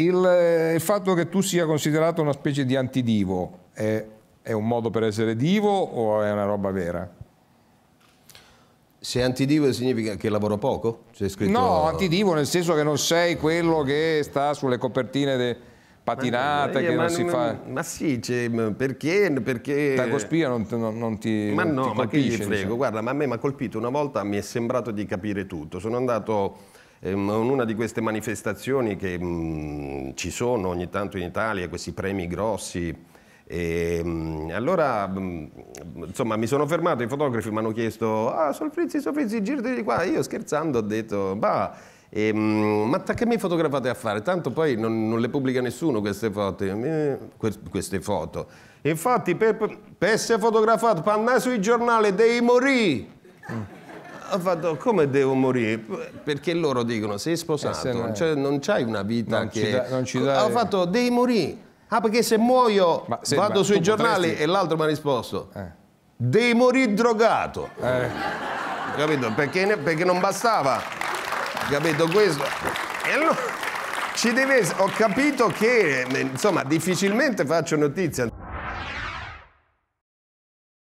Il, eh, il, fatto che tu sia considerato una specie di antidivo è, è un modo per essere divo o è una roba vera? Se antidivo significa che lavoro poco? Scritto... No, antidivo nel senso che non sei quello che sta sulle copertine de... patinate, ma, che ma, non si fa... Ma sì, cioè, perché, perché... Tagospia non, non, non ti Ma no, ti colpisce, ma che gli frego, diciamo. guarda, ma a me mi ha colpito una volta, mi è sembrato di capire tutto. Sono andato Ehm, in una di queste manifestazioni che mhmm, ci sono ogni tanto in Italia, questi premi grossi, e, ehm, allora, mhmm, insomma, mi sono fermato, i fotografi mi hanno chiesto, ah, Solfrizzi, Solfrizzi, girati di qua. Io scherzando ho detto, bah, e, ehm, ma che mi fotografate a fare? Tanto poi non, non le pubblica nessuno queste foto. Eh, queste foto. Infatti, per, per essere fotografato, per andare sui giornali, dei morì. Ah, vado, come devo morire? Perché loro dicono, sei sposato, eh, non, c'hai, non c'hai una vita non che... Ci da, non ci dai... Ho fatto, devi morire. Ah, perché se muoio ma, se, vado ma, sui giornali potresti... e l'altro mi ha risposto, eh. devi morire drogato. Eh. Capito? Perché, perché non bastava. Capito questo? E allora ci deve... Ho capito che, insomma, difficilmente faccio notizia.